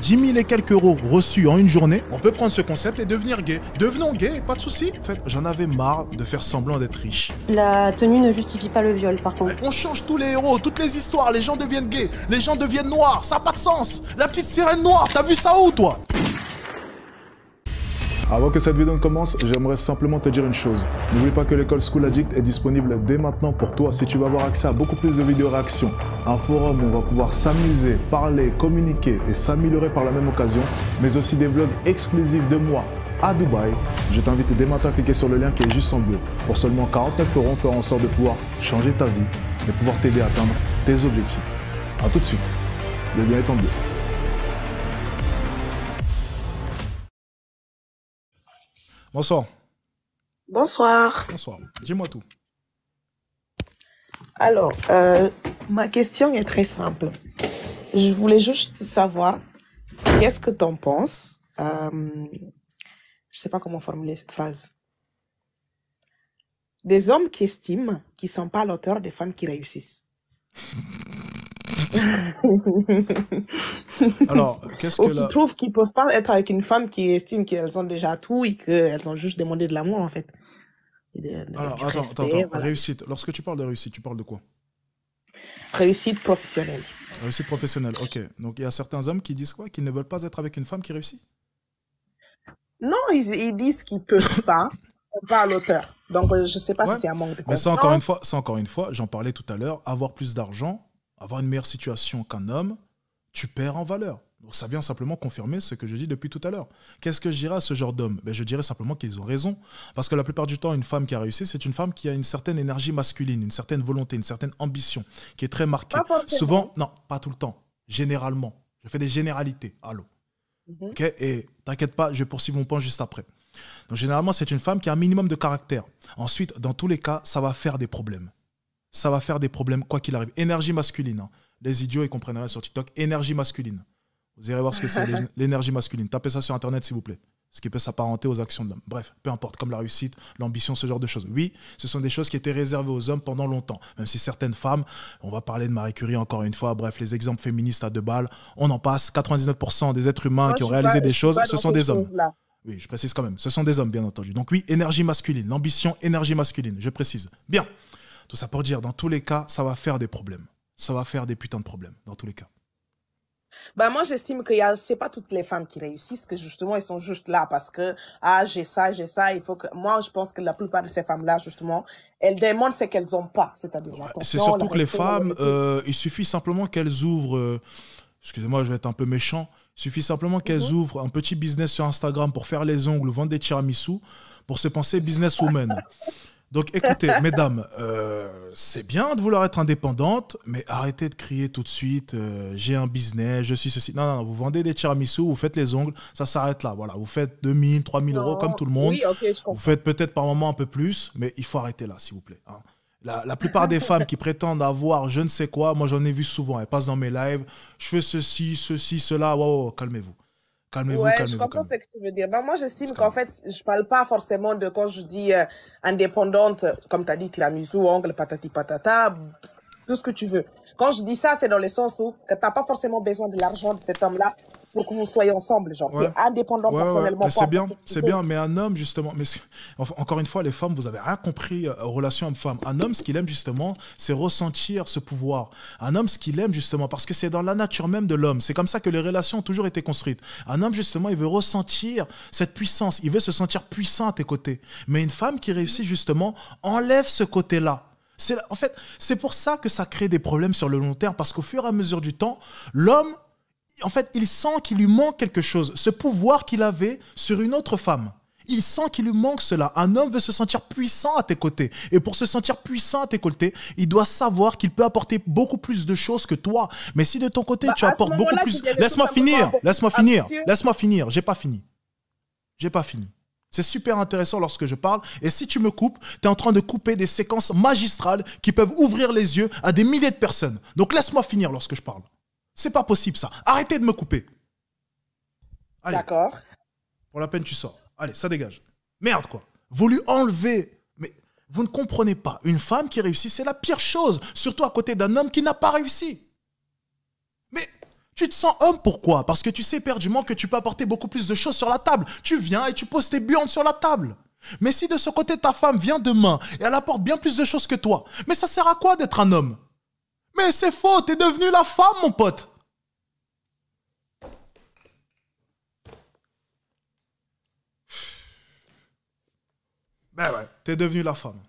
10 000 et quelques euros reçus en une journée, on peut prendre ce concept et devenir gay. Devenons gay, pas de soucis. En fait, j'en avais marre de faire semblant d'être riche. La tenue ne justifie pas le viol, par contre. Eh, on change tous les héros, toutes les histoires, les gens deviennent gays, les gens deviennent noirs, ça n'a pas de sens. La petite sirène noire, t'as vu ça où, toi avant que cette vidéo ne commence, j'aimerais simplement te dire une chose. N'oublie pas que l'école School Addict est disponible dès maintenant pour toi si tu veux avoir accès à beaucoup plus de vidéos réactions, un forum où on va pouvoir s'amuser, parler, communiquer et s'améliorer par la même occasion, mais aussi des vlogs exclusifs de moi à Dubaï. Je t'invite dès maintenant à cliquer sur le lien qui est juste en bleu. Pour seulement 49 euros, on en sorte de pouvoir changer ta vie et pouvoir t'aider à atteindre tes objectifs. A tout de suite, le bien est en bleu. Bonsoir. Bonsoir. Bonsoir. Dis-moi tout. Alors, euh, ma question est très simple. Je voulais juste savoir qu'est-ce que tu en penses. Euh, je ne sais pas comment formuler cette phrase. Des hommes qui estiment qu'ils ne sont pas l'auteur des femmes qui réussissent. Alors, qu'est-ce qui trouvent qu'ils peuvent pas être avec une femme qui estime qu'elles ont déjà tout et qu'elles ont juste demandé de l'amour, en fait. Alors, attends, attends, Réussite. Lorsque tu parles de réussite, tu parles de quoi Réussite professionnelle. Réussite professionnelle, ok. Donc, il y a certains hommes qui disent quoi Qu'ils ne veulent pas être avec une femme qui réussit Non, ils, disent qu'ils peuvent pas. pas à l'auteur. Donc, euh, je ne sais pas si c'est un manque de Mais encore une encore une fois, j'en parlais tout à l'heure, avoir plus d'argent, avoir une meilleure situation qu'un homme, tu perds en valeur. Donc ça vient simplement confirmer ce que je dis depuis tout à l'heure. Qu'est-ce que je dirais à ce genre d'homme ben, Je dirais simplement qu'ils ont raison. Parce que la plupart du temps, une femme qui a réussi, c'est une femme qui a une certaine énergie masculine, une certaine volonté, une certaine ambition, qui est très marquée. Souvent, non, pas tout le temps. Généralement. Je fais des généralités. Allô. Mhm. Ok Et t'inquiète pas, je poursuis mon point juste après. Donc généralement, c'est une femme qui a un minimum de caractère. Ensuite, dans tous les cas, ça va faire des problèmes. Ça va faire des problèmes, quoi qu'il arrive. Énergie masculine. Hein. Les idiots, ils comprennent rien sur TikTok. Énergie masculine. Vous irez voir ce que c'est l'énergie masculine. Tapez ça sur Internet, s'il vous plaît. Ce qui peut s'apparenter aux actions de l'homme. Bref, peu importe, comme la réussite, l'ambition, ce genre de choses. Oui, ce sont des choses qui étaient réservées aux hommes pendant longtemps. Même si certaines femmes, on va parler de Marie Curie encore une fois, bref, les exemples féministes à deux balles, on en passe. 99% des êtres humains qui ont réalisé des choses, ce sont des hommes. Oui, je précise quand même, ce sont des hommes, bien entendu. Donc oui, énergie masculine, l'ambition, énergie masculine, je précise. Bien, tout ça pour dire, dans tous les cas, ça va faire des problèmes ça va faire des putains de problèmes, dans tous les cas. Ben moi j'estime que c'est pas toutes les femmes qui réussissent que justement elles sont juste là parce que ah j'ai ça j'ai ça il faut que moi je pense que la plupart de ces femmes là justement elles demandent ce qu'elles n'ont pas c'est-à-dire c'est surtout que les femmes euh, il suffit simplement qu'elles ouvrent euh, excusez-moi je vais être un peu méchant il suffit simplement qu'elles mhm. ouvrent un petit business sur Instagram pour faire les ongles vendre des tiramisu pour se penser businesswoman donc écoutez, mesdames, euh, c'est bien de vouloir être indépendante, mais arrêtez de crier tout de suite euh, j'ai un business, je suis ceci. Non, non, vous vendez des tiramisu, vous faites les ongles, ça s'arrête là. Voilà, vous faites 2000, 3000 euros comme tout le monde. vous faites peut-être par moment un peu plus, mais il faut arrêter là, s'il vous plaît. Hein. La, plupart des femmes qui prétendent avoir je ne sais quoi, moi j'en ai vu souvent, elles passent dans mes lives, je fais ceci, ceci, cela, Waouh, calmez-vous ouais, Je comprends ce que tu veux dire. moi, j'estime qu'en fait, je parle pas forcément de quand je dis euh, indépendante, comme tu as dit, tiramisu, ongle, patati patata, tout ce que tu veux. Quand je dis ça, c'est dans le sens où tu n'as pas forcément besoin de l'argent de cet homme-là pour que vous soyez ensemble, genre. indépendant personnellement. c'est bien, c'est bien, mais un homme, justement, mais encore une fois, les femmes, vous avez rien compris, euh, aux relation homme-femme. Un homme, ce qu'il aime, justement, c'est ressentir ce pouvoir. Un homme, ce qu'il aime, justement, parce que c'est dans la nature même de l'homme. C'est comme ça que les relations ont toujours été construites. Un homme, justement, il veut ressentir cette puissance. Il veut se sentir puissant à tes côtés. Mais une femme qui réussit, justement, enlève ce côté-là. C'est en fait, c'est pour ça que ça crée des problèmes sur le long terme, parce qu'au fur et à mesure du temps, l'homme en fait, il sent qu'il lui manque quelque chose, ce pouvoir qu'il avait sur une autre femme. Il sent qu'il lui manque cela. Un homme veut se sentir puissant à tes côtés. Et pour se sentir puissant à tes côtés, il doit savoir qu'il peut apporter beaucoup plus de choses que toi. Mais si de ton côté, bah, tu apportes beaucoup plus... Laisse-moi finir, laisse-moi finir, laisse-moi finir. J'ai pas fini. J'ai pas fini. C'est super intéressant lorsque je parle. Et si tu me coupes, tu es en train de couper des séquences magistrales qui peuvent ouvrir les yeux à des milliers de personnes. Donc laisse-moi finir lorsque je parle. C'est pas possible ça. Arrêtez de me couper. D'accord. Pour la peine, tu sors. Allez, ça dégage. Merde, quoi. Vous lui enlevez. Mais vous ne comprenez pas. Une femme qui réussit, c'est la pire chose. Surtout à côté d'un homme qui n'a pas réussi. Mais tu te sens homme pourquoi Parce que tu sais perdument que tu peux apporter beaucoup plus de choses sur la table. Tu viens et tu poses tes buandes sur la table. Mais si de ce côté ta femme vient demain et elle apporte bien plus de choses que toi, mais ça sert à quoi d'être un homme Mais c'est faux, t'es devenu la femme, mon pote. Ben t'es devenu la femme.